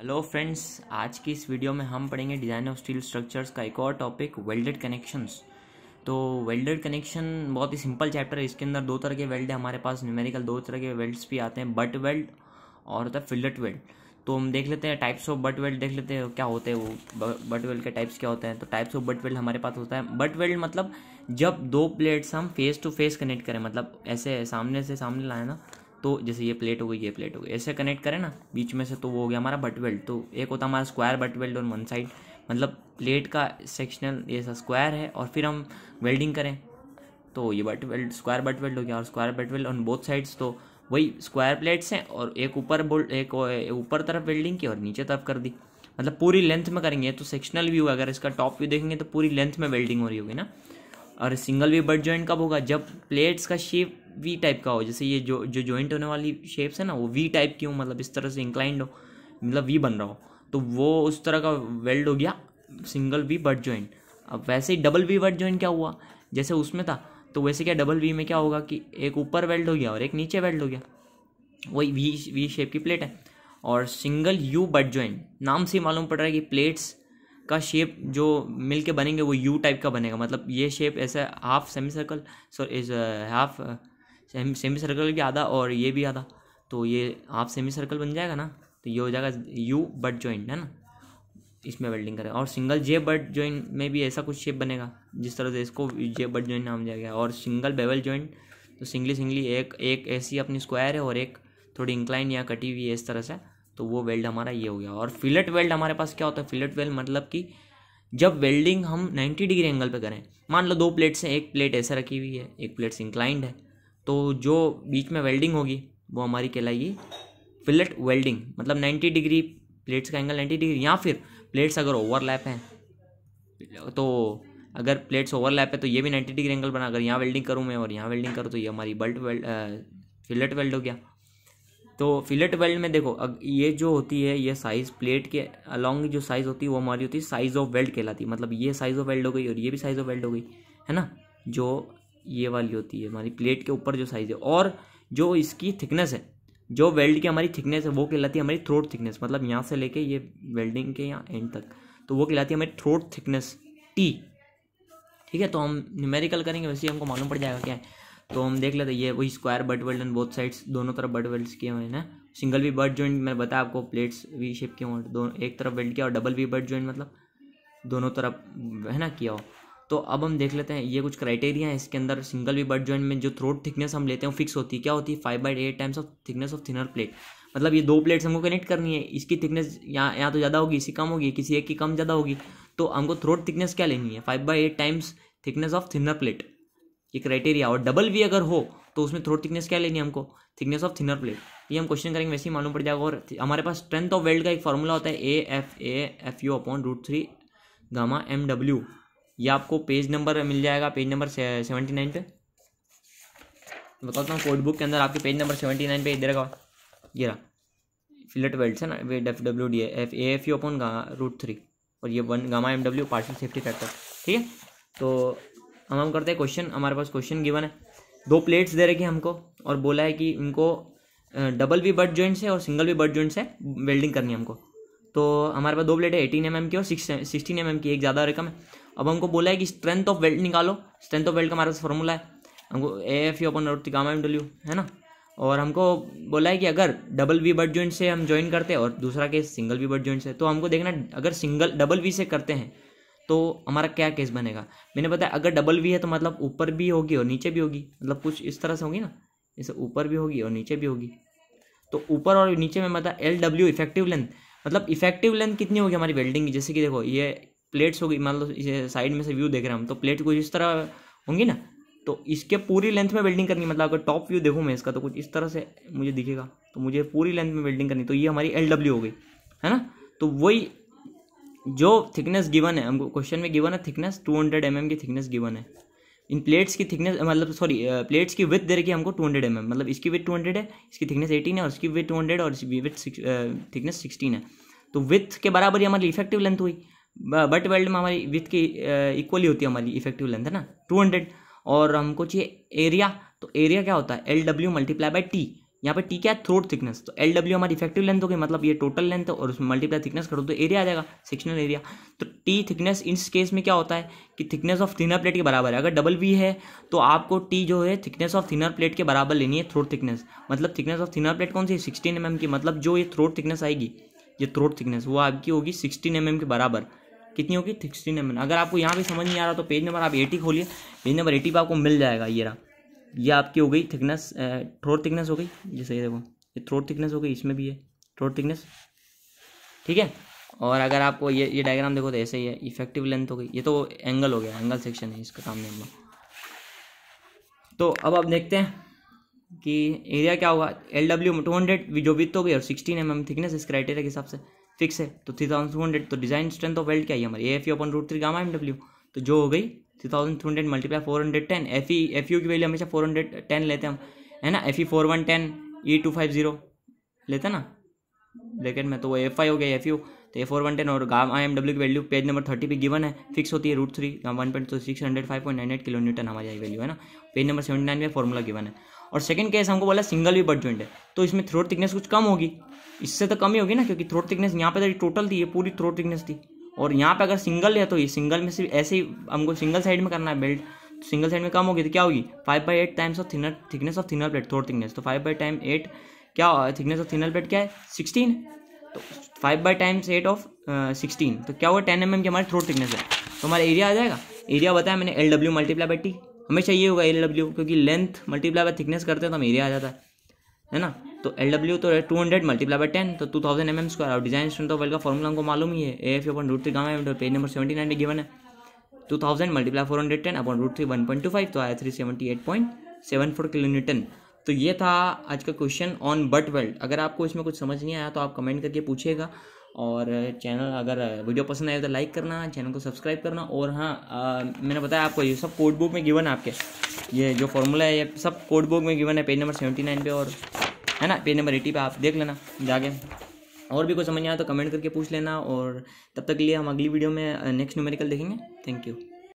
hello friends आज की इस वीडियो में हम पढ़ेंगे डिज़ाइन ऑफ स्टील स्ट्रक्चर्स का एक और टॉपिक वेल्डेड कनेक्शंस तो वेल्डेड कनेक्शन बहुत ही सिंपल चैप्टर है इसके अंदर दो तरह के वेल्ड है हमारे पास न्यूमेरिकल दो तरह के वेल्ड्स भी आते हैं बट वेल्ड और होता है फिल्लट वेल्ड तो हम देख लेते हैं टाइप्स ऑफ बट वेल्ड देख लेते हैं क्या होते हैं वो बट वेल्ड के टाइप्स क्या होते हैं तो टाइप्स ऑफ बट वेल्ड हमारे पास होता है बट वेल्ड मतलब जब दो प्लेट्स हम फेस टू फेस कनेक्ट करें मतलब ऐसे सामने से सामने लाए ना तो जैसे ये प्लेट हो गई ये प्लेट हो गई ऐसे कनेक्ट करें ना बीच में से तो वो हो गया हमारा बट वेल्ट तो एक होता हमारा स्क्वायर बट वेल्ट और वन साइड मतलब प्लेट का सेक्शनल ये सा स्क्वायर है और फिर हम वेल्डिंग करें तो ये butt weld square butt weld हो गया और square butt weld on both sides तो वही स्क्वायर प्लेट्स हैं और एक ऊपर बोल्ट एक ऊपर तरफ वेल्डिंग की और नीचे तरफ कर दी मतलब पूरी लेंथ में करेंगे तो सेक्शनल व्यू अगर इसका टॉप व्यू देखेंगे तो पूरी लेंथ में वेल्डिंग हो रही होगी ना और सिंगल वी बट जॉइंट कब होगा जब प्लेट्स का शेप वी टाइप का हो जैसे ये जो जो जॉइंट होने वाली शेप्स है ना वो वी टाइप की हो मतलब इस तरह से इंक्लाइंड हो मतलब वी बन रहा हो तो वो उस तरह का वेल्ड हो गया सिंगल वी बट जॉइंट अब वैसे ही डबल वी बट जॉइंट क्या हुआ जैसे उसमें था तो वैसे क्या डबल वी में क्या होगा कि एक ऊपर वेल्ड हो गया और एक नीचे वेल्ड हो गया वही वी वी शेप की प्लेट है और सिंगल यू बट जॉइंट नाम से मालूम पड़ रहा है कि प्लेट्स का शेप जो मिल के बनेंगे वो यू टाइप का बनेगा मतलब ये शेप ऐसा half semicircle sorry half semicircle भी आधा और ये भी आधा तो ये हाफ सेमी सर्कल बन जाएगा ना तो ये हो जाएगा यू बट जॉइंट है ना इसमें वेल्डिंग करेगा और सिंगल जे बट जॉइंट में भी ऐसा कुछ शेप बनेगा जिस तरह से इसको जे बट जॉइंट नाम दिया गया और सिंगल बेवल जॉइंट तो सिंगली सिंगली एक एक ऐसी अपनी स्क्वायर है और एक थोड़ी इंक्लाइन या कटी हुई है इस तरह से तो वो वेल्ड हमारा ये हो गया और फिलेट वेल्ड हमारे पास क्या होता है फिलेट वेल्ड मतलब कि जब वेल्डिंग हम 90 डिग्री एंगल पे करें मान लो दो प्लेट से एक प्लेट ऐसा रखी हुई है एक प्लेट इंक्लाइंड है तो जो बीच में वेल्डिंग होगी वो हमारी कहलाएगी फिलेट वेल्डिंग मतलब 90 डिग्री प्लेट्स का एंगल 90 डिग्री या फिर प्लेट्स अगर ओवरलैप हैं तो अगर प्लेट्स ओवरलैप है तो ये भी 90 डिग्री एंगल बना अगर यहाँ वेल्डिंग करूँ मैं और यहाँ वेल्डिंग करूँ तो ये हमारी बल्ट वेल्ड फिलेट वेल्ड हो गया तो फिलेट वेल्ड में देखो ये जो होती है ये साइज़ प्लेट के अलॉन्ग जो साइज़ होती है वो हमारी होती है साइज़ ऑफ वेल्ड कहलाती है मतलब ये साइज़ ऑफ वेल्ड हो गई और ये भी साइज़ ऑफ वेल्ड हो गई है ना जो ये वाली होती है हमारी प्लेट के ऊपर जो साइज़ है और जो इसकी थिकनेस है जो वेल्ड की हमारी थिकनेस है वो कहलाती है हमारी थ्रोट थिकनेस मतलब यहाँ से लेके ये वेल्डिंग के यहाँ एंड तक तो वो कहलाती है हमारी थ्रोट थिकनेस टी ठीक है तो हम न्यूमेरिकल करेंगे वैसे ही हमको मालूम पड़ जाएगा क्या है तो हम देख लेते ये वही square butt weld and both sides दोनों तरफ बट वेल्ड्स किए हुए हैं ना सिंगल वी बट जॉइंट मैंने बताया आपको प्लेट्स वी शेप के हों दोनों एक तरफ वेल्ड किया और डबल वी बट जॉइंट मतलब दोनों तरफ है ना किया हो तो अब हम देख लेते हैं ये कुछ क्राइटेरिया है इसके अंदर सिंगल वी बट जॉइंट में जो थ्रोट थिकनेस हम लेते हैं फिक्स होती है क्या होती है five by eight times of thickness of thinner plate मतलब ये दो प्लेट्स हमको कनेक्ट करनी है इसकी थिकनेस यहाँ यहाँ तो ज़्यादा होगी इसी कम होगी किसी एक की कम ज़्यादा होगी तो हमको थ्रोट थिकनेस क्या लेनी है five by eight times thickness of thinner plate ये क्राइटेरिया और डबल वी अगर हो तो उसमें थ्रोट थिकनेस क्या लेनी है हमको थिकनेस ऑफ थिनर प्लेट ये हम क्वेश्चन करेंगे वैसे ही मालूम पड़ जाएगा और हमारे पास स्ट्रेंथ ऑफ वेल्ड का एक फॉर्मूला होता है A F A F U upon root three gamma M W ये आपको पेज नंबर मिल जाएगा पेज नंबर सेवेंटी नाइन पे बताता हूँ कोड बुक के अंदर आपके पेज नंबर सेवेंटी नाइन पे इधर का ये रहा फिलेट वेल्ड है ना F W D F A F U upon root three और ये one gamma M W partial safety factor ठीक है तो हम हम करते हैं क्वेश्चन हमारे पास क्वेश्चन गिवन है दो प्लेट्स दे रखी हमको और बोला है कि उनको डबल भी बर्ड जॉइंट्स है और सिंगल भी बर्ड जॉइंट्स है वेल्डिंग करनी है हमको तो हमारे पास दो प्लेट है एटीन एम की और सिक्सटीन एम की एक ज़्यादा रकम है अब हमको बोला है कि स्ट्रेंथ ऑफ वेल्ट निकालो स्ट्रेंथ ऑफ वेल्ट का हमारे पास फॉर्मूला है हमको A F U upon gamma M W है ना और हमको बोला है कि अगर डबल वी बर्ड जॉइंट से हम ज्वाइन करते हैं और दूसरा case single V butt joint से तो हमको देखना अगर सिंगल डबल वी से करते हैं तो हमारा क्या केस बनेगा मैंने बताया अगर डबल वी है तो मतलब ऊपर भी होगी और नीचे भी होगी मतलब कुछ इस तरह से होगी ना जैसे ऊपर भी होगी और नीचे भी होगी तो ऊपर और नीचे में मतलब एल डब्ल्यू इफेक्टिव लेंथ मतलब इफेक्टिव लेंथ कितनी होगी हमारी वेल्डिंग की जैसे कि देखो ये प्लेट्स होगी मतलब इसे साइड में से व्यू देख रहे हैं हम तो प्लेट कुछ इस तरह होंगी ना तो इसके पूरी लेंथ में वेल्डिंग करनी मतलब अगर टॉप व्यू देखूँ मैं इसका तो कुछ इस तरह से मुझे दिखेगा तो मुझे पूरी लेंथ में वेल्डिंग करनी तो ये हमारी एल डब्ल्यू हो गई है ना तो वही जो थिकनेस गिवन है हमको क्वेश्चन में गिवन है थिकनेस टू हंड्रेड एम की थिकनेस गिवन है इन प्लेट्स की थिकनेस मतलब सॉरी प्लेट्स की विथ दे रखी है हमको टू हंड्रेड एम मतलब इसकी विथ टू हंड्रेड है इसकी थिकनेस एटीन है और इसकी विथ टू हंड्रेड और इसकी विथ थिकनेस सिक्सटीन है तो विथ के बराबर ही हमारी इफेक्टिव लेंथ हुई बट वेल्ड में हमारी विथ की इक्वली होती है हमारी इफेक्टिव लेंथ है ना टू हंड्रेड और हमको चाहिए एरिया तो एरिया क्या होता है L W multiply by T यहाँ पर टी क्या है थ्रोट थिकनेस तो एल डब्ल्यू हमारी इफेक्टिव लेंथ होगी मतलब ये टोटल लेंथ है और उसमें मल्टीप्लाई थिकनेस करो तो एरिया आ जाएगा सेक्शनल एरिया तो टी थिकनेस इस केस में क्या होता है कि थिकनेस ऑफ थिनर प्लेट के बराबर है अगर डबल वी है तो आपको टी जो है थिकनेस ऑफ थिनर प्लेट के बराबर लेनी है थ्रोट थिकनेस मतलब थिकनेस ऑफ थिनर प्लेट कौन सी सिक्सटीन एम एम की मतलब जो ये थ्रोट थिकनेस आएगी ये थ्रोट थिकनेस वो आपकी होगी सिक्सटीन एम एम के बराबर कितनी होगी सिक्सटीन एम अगर आपको यहाँ भी समझ नहीं आ रहा तो पेज नंबर आप एटी खोलिए पेज नंबर एटी पर आपको मिल जाएगा ये रहा ये आपकी हो गई थिकनेस थ्रोट थिकनेस हो गई ये सही देखो ये थ्रोट थिकनेस हो गई इसमें भी है थ्रोट थिकनेस ठीक है और अगर आपको ये ये डायग्राम देखो तो ऐसे ही है इफेक्टिव लेंथ हो गई ये तो एंगल हो गया एंगल सेक्शन है इसका काम नहीं तो अब आप देखते हैं कि एरिया क्या होगा एल डब्ल्यू टू हंड्रेड जो विथ हो गई और सिक्सटीन एम एम थिकनेस इस क्राइटेरिया के हिसाब से फिक्स है तो थ्री थाउजेंड टू हंड्रेड तो डिजाइन स्ट्रेंथ ऑफ वेल्ट क्या है हमारी ए एफ यू अपन root three gamma M W तो जो हो गई three thousand three hundred multiply four hundred ten F E F U की वैल्यू हमेशा फोर हंड्रेड टेन लेते हैं हम है ना F E four one ten E two five zero लेते ना ब्रैकेट में तो वो एफ आई हो गया एफ यू तो ए फोर वन टेन और गाम आई एम डब्ल्यू की वैल्यू पेज नंबर थर्टी पे गिवन है फिक्स होती है root three one point six hundred five point nine eight kilo newton हमारी आई वैल्यू है ना पेज नंबर सेवेंटी नाइन में फॉर्मूला गिवन है और सेकंड केस हमको बोला सिंगल भी बट जॉइंट है तो इसमें थ्रोट थिकनेस कुछ कम होगी इससे तो कम ही होगी ना क्योंकि थ्रोट थिकनेस यहाँ पे टोटल तो थी ये पूरी थ्रोट थिकनेस थी और यहाँ पे अगर सिंगल है तो ये सिंगल में सिर्फ ऐसे ही हमको सिंगल साइड में करना है बेल्ट तो सिंगल साइड में कम होगी तो क्या होगी five by eight times of thinner thickness of thinner plate थोड़ थिकनेस तो फाइव बाई टाइम एट क्या थिकनेस ऑफ थिनर प्लेट क्या है सिक्सटीन तो five by times eight of sixteen तो क्या हुआ टेन एम एम की हमारी थ्रोट थिकनेस है तो हमारा एरिया आ जाएगा एरिया बताया मैंने L W multiply by T हमेशा ये होगा एल डब्ल्यू क्योंकि लेंथ मल्टीप्लाई बाई थिकनेस करते हैं तो हम एरिया आ जाता है है ना तो एल डब्ल्यू तो two hundred multiply by ten तो two thousand M M square और डिजाइन स्ट्रेंथ ऑफ वेल का फॉर्मूला हमको मालूम ही है ए एफ अपन root three gamma M page number seventy nine में गिवन है two thousand multiply four hundred ten अपन root three one point two five तो आया three seventy eight point seven four kilo newton तो ये था आज का क्वेश्चन ऑन बट वेल्ड अगर आपको इसमें कुछ समझ नहीं आया तो आप कमेंट करके पूछिएगा और चैनल अगर वीडियो पसंद आए तो लाइक करना चैनल को सब्सक्राइब करना और हाँ मैंने बताया आपको ये सब कोड बुक में गिवन है आपके ये जो फॉर्मूला है ये सब कोड बुक में गिवन है पेज नंबर सेवेंटी नाइन पे और है ना पेज नंबर एटी पे आप देख लेना जाके और भी कोई समझ नहीं आया तो कमेंट करके पूछ लेना और तब तक के लिए हम अगली वीडियो में नेक्स्ट uh, न्यूमेरिकल देखेंगे थैंक यू